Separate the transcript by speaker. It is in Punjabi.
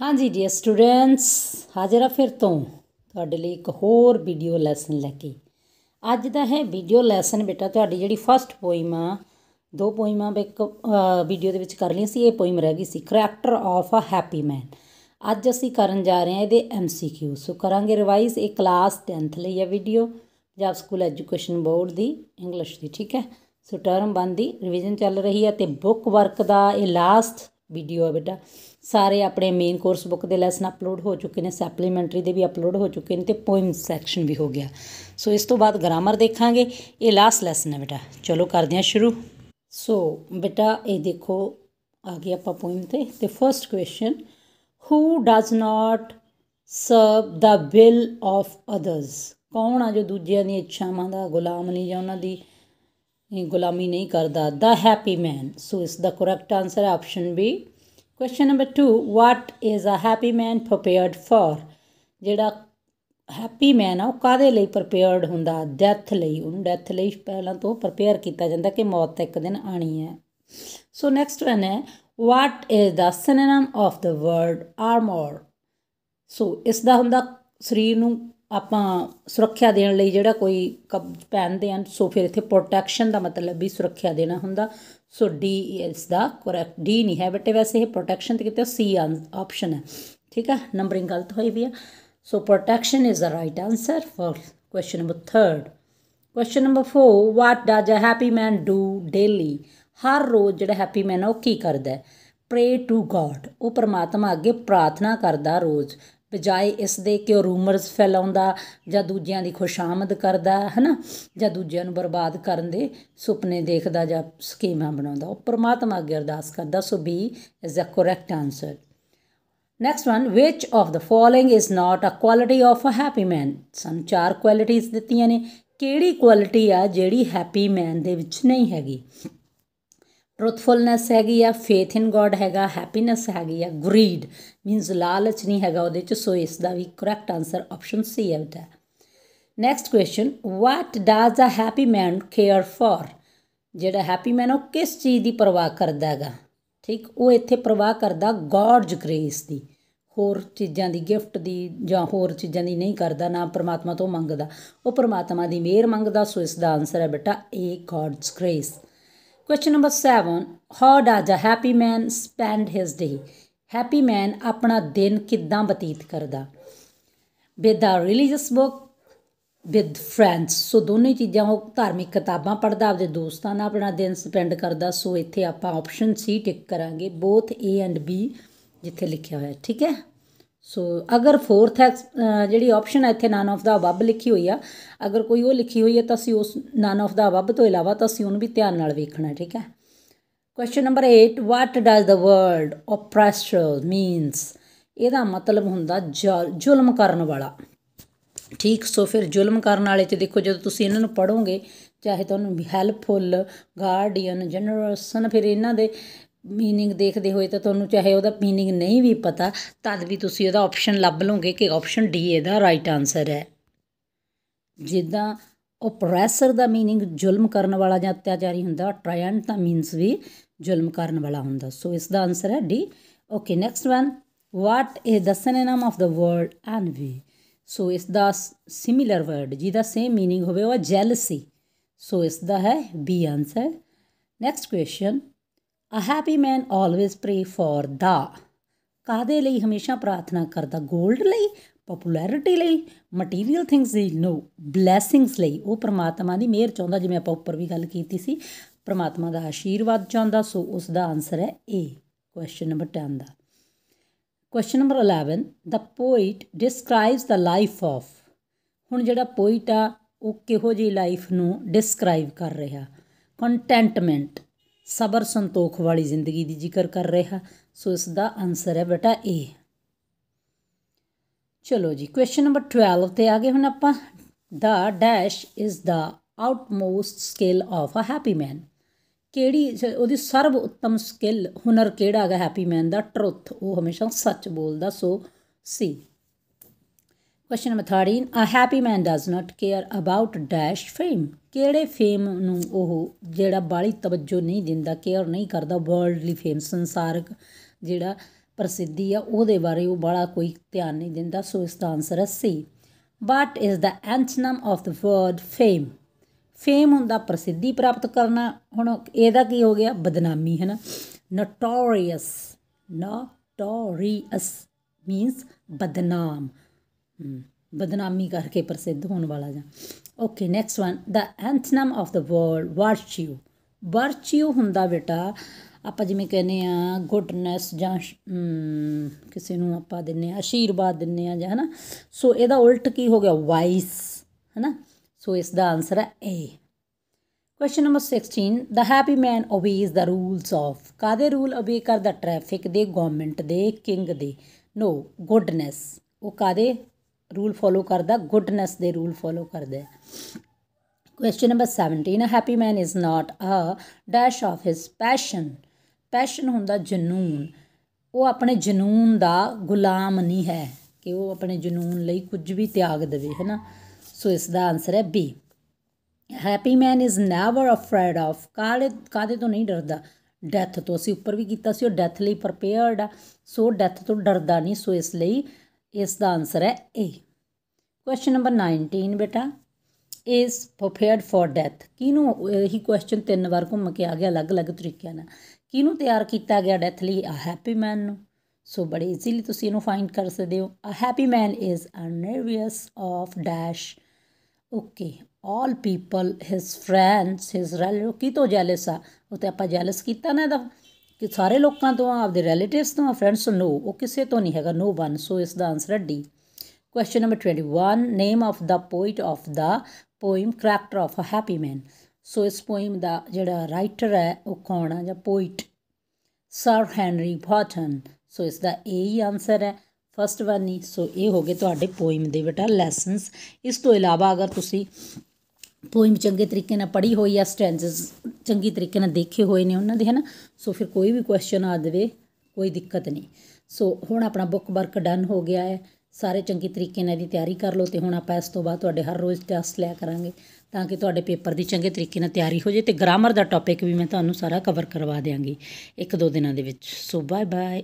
Speaker 1: ਹਾਂਜੀ ਡੀਅਰ ਸਟੂਡੈਂਟਸ ਹਾਜ਼ਰ ਆ ਫਿਰ ਤੋਂ ਤੁਹਾਡੇ ਲਈ ਇੱਕ ਹੋਰ ਵੀਡੀਓ ਲੈਸਨ ਲੈ ਕੇ ਅੱਜ ਦਾ ਹੈ ਵੀਡੀਓ ਲੈਸਨ ਬੇਟਾ ਤੁਹਾਡੀ ਜਿਹੜੀ ਫਸਟ ਪੋਇਮ ਆ ਦੋ ਪੋਇਮਾਂ ਇੱਕ ਵੀਡੀਓ ਦੇ ਵਿੱਚ ਕਰ ਲਈ ਸੀ ਇਹ ਪੋਇਮ ਰਹਿ ਗਈ ਸੀ character of a happy man ਅੱਜ ਅਸੀਂ ਕਰਨ ਜਾ ਰਹੇ ਹਾਂ ਇਹਦੇ ਐਮਸੀਕਿਊ ਸੋ ਕਰਾਂਗੇ ਰਿਵਾਈਜ਼ ਇਹ ਕਲਾਸ 10th ਲਈ ਹੈ video Punjab school education board ਦੀ ਇੰਗਲਿਸ਼ ਦੀ ਠੀਕ ਹੈ ਸੋ ਟਰਮ ਬੰਦੀ ਰਿਵੀਜ਼ਨ ਚੱਲ ਰਹੀ ਹੈ ਤੇ ਬੁੱਕ ਵਰਕ ਦਾ ਇਹ ਲਾਸਟ ਵੀਡੀਓ ਹੈ ਬੇਟਾ ਸਾਰੇ ਆਪਣੇ ਮੇਨ ਕੋਰਸ ਬੁੱਕ ਦੇ ਲੈਸਨ ਅਪਲੋਡ ਹੋ ਚੁੱਕੇ ਨੇ ਸੈਪਲੀਮੈਂਟਰੀ ਦੇ ਵੀ ਅਪਲੋਡ ਹੋ ਚੁੱਕੇ ਨੇ ਤੇ ਪੋਇਮ ਸੈਕਸ਼ਨ ਵੀ ਹੋ ਗਿਆ ਸੋ ਇਸ ਤੋਂ ਬਾਅਦ ਗ੍ਰਾਮਰ ਦੇਖਾਂਗੇ ਇਹ ਲਾਸਟ ਲੈਸਨ ਹੈ ਬੇਟਾ ਚਲੋ ਕਰਦੇ ਹਾਂ ਸ਼ੁਰੂ ਸੋ ਬੇਟਾ ਇਹ ਦੇਖੋ ਆ ਗਿਆ ਆਪਾਂ ਪੋਇਮ ਤੇ ਤੇ first question who does not serve the will of others ਕੌਣ ਆ ਜੋ ਦੂਜਿਆਂ ਦੀਆਂ ਇੱਛਾਵਾਂ ਦਾ ਗੁਲਾਮ ਨਹੀਂ ਜਾਂ ਉਹਨਾਂ ਦੀ ਗੁਲਾਮੀ ਨਹੀਂ ਕਰਦਾ ਦਾ ਹੈਪੀ ਮੈਨ ਸੋ ਇਸ ਦਾ correct answer option B question number 2 what is a happy man prepared for ਜਿਹੜਾ ਹੈਪੀ ਮੈਨ ਆ ਉਹ ਕਾਦੇ ਲਈ ਪ੍ਰਪੇਅਰਡ ਹੁੰਦਾ ਡੈਥ ਲਈ ਉਹਨੂੰ ਡੈਥ ਲਈ ਪਹਿਲਾਂ ਤੋਂ ਪ੍ਰਪੇਅਰ ਕੀਤਾ ਜਾਂਦਾ ਕਿ ਮੌਤ ਤਾਂ ਇੱਕ ਦਿਨ ਆਣੀ ਹੈ ਸੋ ਨੈਕਸਟ ਵਨ ਹੈ what is the synonym of the word armour so ਇਸ ਦਾ ਹੁੰਦਾ ਸਰੀਰ ਨੂੰ ਆਪਾਂ ਸੁਰੱਖਿਆ ਦੇਣ ਲਈ ਜਿਹੜਾ ਕੋਈ ਕਬ ਪਹਿਨਦੇ ਹਨ ਸੋ ਫਿਰ ਇੱਥੇ ਪ੍ਰੋਟੈਕਸ਼ਨ ਦਾ ਮਤਲਬ ਵੀ ਸੁਰੱਖਿਆ ਦੇਣਾ ਹੁੰਦਾ ਸੋ ਡੀ ਇਸ ਦਾ ਕਰੈਕਟ ਡੀ ਨਹੀਂ ਹੈ ਬਟ ਵੈਸੇ ਇਹ ਪ੍ਰੋਟੈਕਸ਼ਨ ਤੇ ਕਿਤੇ ਸੀ ਆਪਸ਼ਨ ਹੈ ਠੀਕ ਹੈ ਨੰਬਰਿੰਗ ਗਲਤ ਹੋਈ ਵੀ ਹੈ so protection is a right answer for question number 3 question number 4 what does a happy man do daily ਹਰ ਰੋਜ਼ ਜਿਹੜਾ ਹੈਪੀ ਮੈਨ ਉਹ ਕੀ ਕਰਦਾ ਹੈ ਪ੍ਰੇ ਟੂ ਗੋਡ ਉਹ ਪਰਮਾਤਮਾ ਅੱਗੇ ਪ੍ਰਾਰਥਨਾ ਕਰਦਾ ਰੋਜ਼ ਬਜਾਏ ਇਸ ਦੇ ਕਿ ਉਹ ਰੂਮਰਸ ਫੈਲਾਉਂਦਾ ਜਾਂ ਦੂਜਿਆਂ ਦੀ ਖੁਸ਼ਾਮਦ ਕਰਦਾ ਹੈ ਨਾ ਜਾਂ ਦੂਜਿਆਂ ਨੂੰ ਬਰਬਾਦ ਕਰਨ ਦੇ ਸੁਪਨੇ ਦੇਖਦਾ ਜਾਂ ਸਕੀਮਾਂ ਬਣਾਉਂਦਾ ਉਹ ਪਰਮਾਤਮਾ ਅੱਗੇ ਅਰਦਾਸ ਕਰਦਾ so B is a correct answer next one which of the following is not a quality of a happy man ਸਾਨੂੰ ਚਾਰ ਕੁਆਲਿਟੀਆਂ ਦਿੱਤੀਆਂ ਨੇ ਕਿਹੜੀ ਕੁਆਲਿਟੀ ਆ ਜਿਹੜੀ ਹੈਪੀ ਮੈਨ ਦੇ ਵਿੱਚ ਨਹੀਂ ਹੈਗੀ ਟਰੂਥਫੁਲਨੈਸ ਹੈਗੀ ਆ ਫੇਥ ਇਨ ਗੋਡ ਹੈਗਾ ਹੈਪੀਨੈਸ ਹੈਗੀ ਆ ਗਰੀਡ ਮੀਨਸ ਲਾਲਚ ਨਹੀਂ ਹੈਗਾ ਉਹਦੇ ਚ ਸੋ ਇਸ ਦਾ ਵੀ ਕਰੈਕਟ ਆਨਸਰ ਆਪਸ਼ਨ ਸੀ ਹੈ ਬੇਟਾ next question what does a happy man care for ਜਿਹੜਾ ਹੈਪੀ ਮੈਨ ਉਹ ਕਿਸ ਚੀਜ਼ ਦੀ ਪਰਵਾਹ ਕਰਦਾ ਹੈਗਾ ਠੀਕ ਉਹ ਇੱਥੇ ਪਰਵਾਹ ਕਰਦਾ ਗੋਡਜ ਗ੍ਰੇਸ ਦੀ ਹੋਰ ਚੀਜ਼ਾਂ ਦੀ ਗਿਫਟ ਦੀ ਜਾਂ ਹੋਰ ਚੀਜ਼ਾਂ ਦੀ ਨਹੀਂ ਕਰਦਾ ਨਾ ਪਰਮਾਤਮਾ ਤੋਂ ਮੰਗਦਾ ਉਹ ਪਰਮਾਤਮਾ ਦੀ ਮਿਹਰ ਮੰਗਦਾ ਸੋ ਇਸ ਦਾ ਆਨਸਰ ਹੈ ਬੇਟਾ A God's grace question number 7 how does a happy man spend his day happy man ਆਪਣਾ ਦਿਨ ਕਿੱਦਾਂ ਬਤੀਤ ਕਰਦਾ with a religious book with friends so ਦੋਨੇ ਚੀਜ਼ਾਂ ਉਹ ਧਾਰਮਿਕ ਕਿਤਾਬਾਂ ਪੜ੍ਹਦਾ ਆਪਣੇ ਦੋਸਤਾਂ ਨਾਲ ਆਪਣਾ ਦਿਨ ਸਪੈਂਡ ਕਰਦਾ ਸੋ ਇੱਥੇ ਆਪਾਂ ਆਪਸ਼ਨ ਸੀ ਟਿਕ ਕਰਾਂਗੇ ਬੋਥ ਏ ਐਂਡ ਬੀ ਜਿੱਥੇ ਲਿਖਿਆ ਹੋਇਆ ਠੀਕ ਹੈ ਸੋ ਅਗਰ ਫੋਰਥ ਹੈ ਜਿਹੜੀ ਆਪਸ਼ਨ ਹੈ ਇੱਥੇ ਨਨ ਆਫ ਦਾ ਅਬਬ ਲਿਖੀ ਹੋਈ ਆ ਅਗਰ ਕੋਈ ਉਹ ਲਿਖੀ ਹੋਈ ਹੈ ਤਾਂ ਅਸੀਂ ਉਸ ਨਨ ਆਫ ਦਾ ਅਬਬ ਤੋਂ ਇਲਾਵਾ ਤਾਂ ਅਸੀਂ ਉਹਨੂੰ ਵੀ ਧਿਆਨ ਨਾਲ ਵੇਖਣਾ ਠੀਕ ਹੈ question number 8 what does the word oppressor means ਇਹਦਾ ਮਤਲਬ ਹੁੰਦਾ ਜ਼ੁਲਮ ਕਰਨ ਵਾਲਾ ਠੀਕ ਸੋ ਫਿਰ ਜ਼ੁਲਮ ਕਰਨ ਵਾਲੇ ਤੇ ਦੇਖੋ ਜਦੋਂ ਤੁਸੀਂ ਇਹਨਾਂ ਨੂੰ ਪੜੋਗੇ ਚਾਹੇ ਤੁਹਾਨੂੰ ਹੈਲਪਫੁਲ ਗਾਰਡੀਅਨ ਜਨਰਸਨ ਫਿਰ ਇਹਨਾਂ ਦੇ ਮੀਨਿੰਗ ਦੇਖਦੇ ਹੋਏ ਤਾਂ ਤੁਹਾਨੂੰ ਚਾਹੇ ਉਹਦਾ ਮੀਨਿੰਗ ਨਹੀਂ ਵੀ ਪਤਾ ਤਦ ਵੀ ਤੁਸੀਂ ਉਹਦਾ ਆਪਸ਼ਨ ਲੱਭ ਲਓਗੇ ਕਿ ਆਪਸ਼ਨ ਡੀ ਇਹਦਾ ਰਾਈਟ ਆਨਸਰ ਹੈ ਜਿੱਦਾਂ ਓਪਰੈਸਰ ਦਾ ਮੀਨਿੰਗ ਜ਼ੁਲਮ ਕਰਨ ਵਾਲਾ ਜਾਂ ਅਤਿਆਚਾਰੀ ਹੁੰਦਾ ਟ੍ਰਾਇੰਟ ਤਾਂ ਮੀਨਸ ਵੀ ਜ਼ੁਲਮ ਕਰਨ ਵਾਲਾ ਹੁੰਦਾ ਸੋ ਇਸ ਦਾ ਆਨਸਰ ਹੈ D okay next one what is the ਸਿਨੋਨਿਮ of the word ਐਨਵੀ ਸੋ ਇਸ ਦਾ ਸਿਮਿਲਰ ਵਰਡ ਜਿਹਦਾ ਸੇਮ ਮੀਨਿੰਗ ਹੋਵੇ ਉਹ ਜੈਲਸੀ ਸੋ ਇਸ ਦਾ ਹੈ B answer next question a happy man always ਪ੍ਰੇ for ਦਾ ਕਾਦੇ ਲਈ ਹਮੇਸ਼ਾ ਪ੍ਰਾਰਥਨਾ ਕਰਦਾ 골ਡ ਲਈ ਪਪੂਲੈਰਿਟੀ ਲਈ ਮਟੀਰੀਅਲ ਥਿੰਗਸ ਦੀ ਨੋ ਬਲੇਸਿੰਗਸ ਲਈ ਉਹ ਪ੍ਰਮਾਤਮਾ ਦੀ ਮਿਹਰ ਚਾਹੁੰਦਾ ਜਿਵੇਂ ਆਪਾਂ ਉੱਪਰ ਵੀ ਗੱਲ ਕੀਤੀ ਸੀ ਪ੍ਰਮਾਤਮਾ ਦਾ ਆਸ਼ੀਰਵਾਦ ਚਾਹੁੰਦਾ ਸੋ ਉਸ ਦਾ ਆਨਸਰ ਹੈ ਏ ਕੁਐਸਚਨ ਨੰਬਰ 10 ਦਾ ਕੁਐਸਚਨ ਨੰਬਰ 11 ਦਾ poet describes the life of ਹੁਣ ਜਿਹੜਾ ਪੋਇਟ ਆ ਉਹ ਕਿਹੋ ਜਿਹੀ ਲਾਈਫ ਨੂੰ ਡਿਸਕ੍ਰਾਈਬ ਕਰ ਰਿਹਾ ਕੰਟੈਂਟਮੈਂਟ ਸਬਰ ਸੰਤੋਖ ਵਾਲੀ ਜ਼ਿੰਦਗੀ ਦੀ ਜ਼ਿਕਰ ਕਰ ਰਿਹਾ ਸੋ ਇਸ ਦਾ ਆਨਸਰ ਹੈ ਬੇਟਾ ਏ ਚਲੋ ਜੀ ਕੁਐਸਚਨ ਨੰਬਰ 12 ਤੇ ਆ ਗਏ ਹੁਣ ਆਪਾਂ the dash is the outmost skill of a happy man ਕਿਹੜੀ ਉਹਦੀ ਸਰਵ ਉੱਤਮ ਸਕਿੱਲ ਹੁਨਰ ਕਿਹੜਾ ਹੈਗਾ ਹੈਪੀ ਮੈਨ ਦਾ ਟਰੁੱਥ ਉਹ ਹਮੇਸ਼ਾ ਸੱਚ ਬੋਲਦਾ so C question number 13 a happy man does not care about dash fame ਕਿਹੜੇ ਫੇਮ ਨੂੰ ਉਹ ਜਿਹੜਾ ਬਾਲੀ ਤਵੱਜੋ ਨਹੀਂ ਦਿੰਦਾ ਕੇਅਰ ਨਹੀਂ ਕਰਦਾ ਵਰਲਡਲੀ ਫੇਮ ਸੰਸਾਰਕ ਜਿਹੜਾ ਪ੍ਰਸਿੱਧੀ ਆ ਉਹਦੇ ਬਾਰੇ ਉਹ ਬੜਾ ਕੋਈ ਧਿਆਨ ਨਹੀਂ ਦਿੰਦਾ ਸੋ ਇਸ ਦਾ ਆਨਸਰ ਹੈ C what is the antonym of the word fame fame ਹੁੰਦਾ ਪ੍ਰਸਿੱਧੀ ਪ੍ਰਾਪਤ ਕਰਨਾ ਹੁਣ ਇਹਦਾ ਕੀ ਹੋ ਗਿਆ ਬਦਨਾਮੀ ਹੈ ਨਾ ਨੋਟੋਰੀਅਸ ਨੋਟੋਰੀਅਸ ਮੀਨਸ ਬਦਨਾਮ ਬਦਨਾਮੀ ਕਰਕੇ ਪ੍ਰਸਿੱਧ ਹੋਣ ਵਾਲਾ ਜਾਂ okay next one the antonym of the world virtue virtue ਹੁੰਦਾ ਬੇਟਾ ਆਪਾਂ ਜਿਵੇਂ ਕਹਿੰਦੇ ਆ ਗੁੱਡਨੈਸ ਜਾਂ ਕਿਸੇ ਨੂੰ ਆਪਾਂ ਦਿੰਨੇ ਆ ਆਸ਼ੀਰਵਾਦ ਦਿੰਨੇ ਆ ਜਾਂ ਹਨਾ ਸੋ ਇਹਦਾ ਉਲਟ ਕੀ ਹੋ ਗਿਆ ਵਾਈਸ ਹਨਾ ਸੋ ਇਸ ਦਾ ਆਨਸਰ ਹੈ A question number 16 the happy man obeys the rules of ਕਾਦੇ ਰੂਲ ਓਬੇ ਕਰਦਾ ਟ੍ਰੈਫਿਕ ਦੇ ਗਵਰਨਮੈਂਟ ਦੇ ਕਿੰਗ ਦੇ ਨੋ ਗੁੱਡਨੈਸ ਉਹ ਕਾਦੇ ਰੂਲ ਫੋਲੋ ਕਰਦਾ ਗੁੱਡਨੈਸ ਦੇ ਰੂਲ ਫੋਲੋ ਕਰਦਾ question number 17 a happy man is not a dash of his passion passion ਹੁੰਦਾ ਜਨੂਨ ਉਹ ਆਪਣੇ ਜਨੂਨ ਦਾ ਗੁਲਾਮ ਨਹੀਂ ਹੈ ਕਿ ਉਹ ਆਪਣੇ ਜਨੂਨ ਲਈ ਕੁਝ ਵੀ ਤਿਆਗ ਦੇਵੇ ਹੈਨਾ ਸੋ ਇਸ ਦਾ ਆਨਸਰ ਹੈ B happy man is never afraid of ਕਾਲੇ ਕਾਦੇ ਤੋਂ ਨਹੀਂ ਡਰਦਾ ਡੈਥ ਤੋਂ ਅਸੀਂ ਉੱਪਰ ਵੀ ਕੀਤਾ ਸੀ ਉਹ ਡੈਥ ਲਈ ਪ੍ਰਪੇਅਰਡ ਆ ਸੋ ਡੈਥ ਤੋਂ ਡਰਦਾ ਨਹੀਂ ਸੋ ਇਸ ਲਈ ਇਸ ਦਾ ਆਨਸਰ ਹੈ A ਕੁਐਸਚਨ ਨੰਬਰ 19 ਬੇਟਾ ਇਸ ਪ੍ਰੇਪੇਅਰਡ ਫॉर ਡੈਥ ਕਿਨੂੰ ਇਹੀ ਕੁਐਸਚਨ ਤਿੰਨ ਵਾਰ ਘੁੰਮ ਕੇ ਆ ਗਿਆ ਅਲੱਗ-ਅਲੱਗ ਤਰੀਕਿਆਂ ਨਾਲ ਕਿਨੂੰ ਤਿਆਰ ਕੀਤਾ ਗਿਆ ਡੈਥ ਲਈ ਆ ਹੈਪੀ ਮੈਨ ਨੂੰ ਸੋ ਬੜੇ ਈਜ਼ੀਲੀ ਤੁਸੀਂ ਇਹਨੂੰ ਫਾਈਂਡ ਕਰ ਸਕਦੇ ਹੋ a happy man is unenvious of dash okay all people his friends his ਰੈਲੋ ਕੀ ਤੋਂ ਜੈਲਸ ਆ ਉਹ ਤੇ ਆਪਾਂ ਜੈਲਸ ਕੀਤਾ ਨਾ ਇਹਦਾ ਕਿ ਸਾਰੇ ਲੋਕਾਂ ਤੋਂ ਆਪਦੇ ਰਿਲੇਟਿਵਸ ਤੋਂ ਫਰੈਂਡਸ ਤੋਂ ਨੋ ਉਹ ਕਿਸੇ ਤੋਂ ਨਹੀਂ ਹੈਗਾ ਨੋ ਵਨ ਸੋ ਇਸ ਦਾ ਆਨਸਰ ਹੈ D question number 21 name of the poet of the poem character of a happy man so ਇਸ ਪੋਇਮ ਦਾ ਜਿਹੜਾ ਰਾਈਟਰ ਹੈ ਉਹ ਕੌਣ ਹੈ ਜਾਂ poet sir Henry Wotton so ਇਸ ਦਾ ਏ ਹੀ ਆਨਸਰ ਹੈ ਫਸਟ ਵਨ ਹੀ ਸੋ ਇਹ ਹੋ ਗਏ ਤੁਹਾਡੇ ਪੋਇਮ ਦੇ ਬੇਟਾ ਲੈਸਨਸ ਇਸ ਤੋਂ ਇਲਾਵਾ ਅਗਰ ਤੁਸੀਂ ਪੋਇਮ ਚੰਗੇ ਤਰੀਕੇ ਨਾਲ ਪੜ੍ਹੀ ਹੋਈ ਆ ਸਟੈਂਜਸ ਚੰਗੀ ਤਰੀਕੇ ਨਾਲ ਦੇਖੇ ਹੋਏ ਨੇ ਉਹਨਾਂ ਦੇ ਹਨਾ ਸੋ ਫਿਰ ਕੋਈ ਵੀ ਕੁਐਸਚਨ ਆ ਦੇਵੇ ਕੋਈ ਦਿੱਕਤ ਨਹੀਂ ਸੋ ਹੁਣ ਆਪਣਾ ਬੁੱਕ ਵਰਕ ਡਨ ਹੋ ਗਿਆ ਹੈ ਸਾਰੇ ਚੰਗੀ ਤਰੀਕੇ ਨਾਲ ਦੀ ਤਿਆਰੀ ਕਰ ਲਓ ਤੇ ਹੁਣ ਆਪਾਂ ਇਸ ਤੋਂ ਬਾਅਦ ਤੁਹਾਡੇ ਹਰ ਰੋਜ਼ ਟੈਸਟ ਲਿਆ ਕਰਾਂਗੇ ਤਾਂ ਕਿ ਤੁਹਾਡੇ ਪੇਪਰ ਦੀ ਚੰਗੇ ਤਰੀਕੇ ਨਾਲ ਤਿਆਰੀ ਹੋ ਜੇ ਤੇ ਗ੍ਰਾਮਰ ਦਾ ਟੌਪਿਕ ਵੀ ਮੈਂ ਤੁਹਾਨੂੰ ਸਾਰਾ ਕਵਰ ਕਰਵਾ ਦਿਆਂਗੀ ਇੱਕ ਦੋ ਦਿਨਾਂ ਦੇ ਵਿੱਚ ਸੋ ਬਾਏ ਬਾਏ